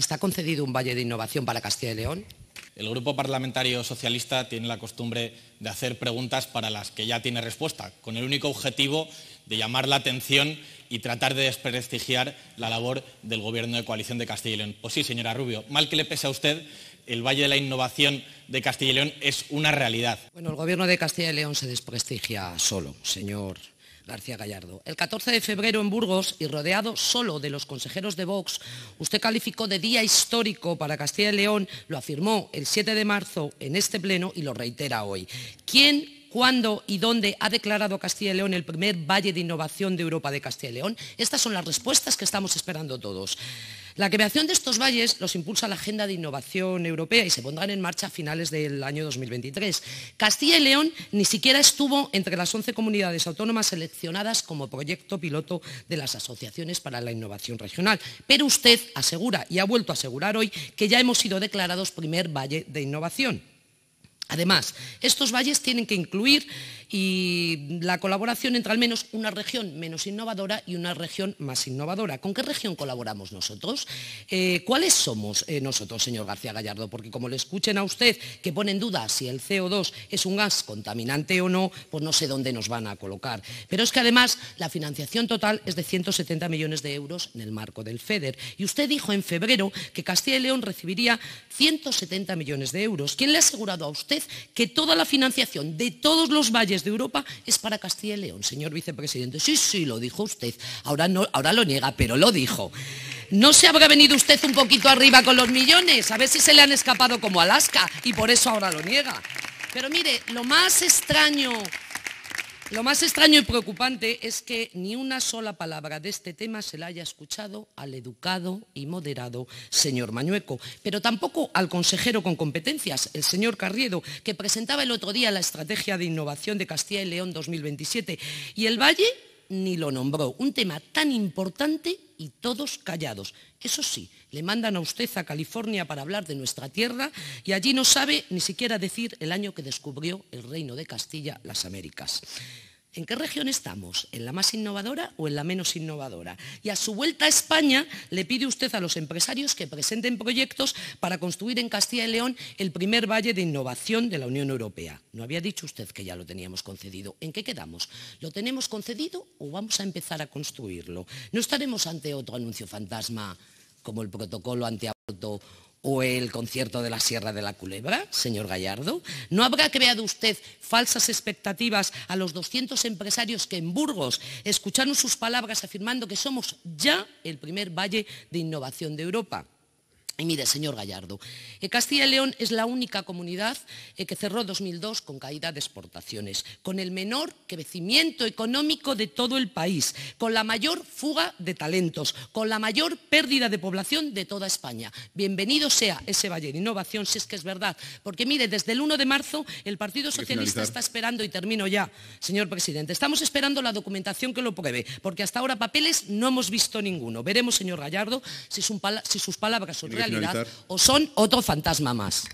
¿Está concedido un Valle de Innovación para Castilla y León? El Grupo Parlamentario Socialista tiene la costumbre de hacer preguntas para las que ya tiene respuesta, con el único objetivo de llamar la atención y tratar de desprestigiar la labor del Gobierno de coalición de Castilla y León. Pues sí, señora Rubio, mal que le pese a usted, el Valle de la Innovación de Castilla y León es una realidad. Bueno, el Gobierno de Castilla y León se desprestigia solo, señor García Gallardo. El 14 de febrero en Burgos, y rodeado solo de los consejeros de Vox, usted calificó de día histórico para Castilla y León, lo afirmó el 7 de marzo en este pleno y lo reitera hoy. ¿Quién cuándo y dónde ha declarado Castilla y León el primer Valle de Innovación de Europa de Castilla y León? Estas son las respuestas que estamos esperando todos. La creación de estos valles los impulsa la Agenda de Innovación Europea y se pondrán en marcha a finales del año 2023. Castilla y León ni siquiera estuvo entre las 11 comunidades autónomas seleccionadas como proyecto piloto de las asociaciones para la innovación regional. Pero usted asegura y ha vuelto a asegurar hoy que ya hemos sido declarados primer valle de innovación. Además, estos valles tienen que incluir y la colaboración entre al menos una región menos innovadora y una región más innovadora. ¿Con qué región colaboramos nosotros? Eh, ¿Cuáles somos eh, nosotros, señor García Gallardo? Porque como le escuchen a usted que pone en duda si el CO2 es un gas contaminante o no, pues no sé dónde nos van a colocar. Pero es que además la financiación total es de 170 millones de euros en el marco del FEDER. Y usted dijo en febrero que Castilla y León recibiría 170 millones de euros. ¿Quién le ha asegurado a usted que toda la financiación de todos los valles de Europa es para Castilla y León, señor vicepresidente. Sí, sí, lo dijo usted. Ahora, no, ahora lo niega, pero lo dijo. ¿No se habrá venido usted un poquito arriba con los millones? A ver si se le han escapado como Alaska y por eso ahora lo niega. Pero mire, lo más extraño lo más extraño y preocupante es que ni una sola palabra de este tema se la haya escuchado al educado y moderado señor Mañueco, pero tampoco al consejero con competencias, el señor Carriedo, que presentaba el otro día la estrategia de innovación de Castilla y León 2027, y el Valle ni lo nombró, un tema tan importante y todos callados. Eso sí, le mandan a usted a California para hablar de nuestra tierra y allí no sabe ni siquiera decir el año que descubrió el reino de Castilla las Américas. ¿En qué región estamos? ¿En la más innovadora o en la menos innovadora? Y a su vuelta a España le pide usted a los empresarios que presenten proyectos para construir en Castilla y León el primer valle de innovación de la Unión Europea. No había dicho usted que ya lo teníamos concedido. ¿En qué quedamos? ¿Lo tenemos concedido o vamos a empezar a construirlo? No estaremos ante otro anuncio fantasma como el protocolo antiaborto o el concierto de la Sierra de la Culebra, señor Gallardo? ¿No habrá creado usted falsas expectativas a los 200 empresarios que en Burgos escucharon sus palabras afirmando que somos ya el primer valle de innovación de Europa? Y mire, señor Gallardo, eh, Castilla y León es la única comunidad eh, que cerró 2002 con caída de exportaciones, con el menor crecimiento económico de todo el país, con la mayor fuga de talentos, con la mayor pérdida de población de toda España. Bienvenido sea ese Valle de Innovación, si es que es verdad. Porque mire, desde el 1 de marzo el Partido Socialista está esperando, y termino ya, señor presidente, estamos esperando la documentación que lo pruebe, porque hasta ahora papeles no hemos visto ninguno. Veremos, señor Gallardo, si, sus palabras son reales o son otro fantasma más.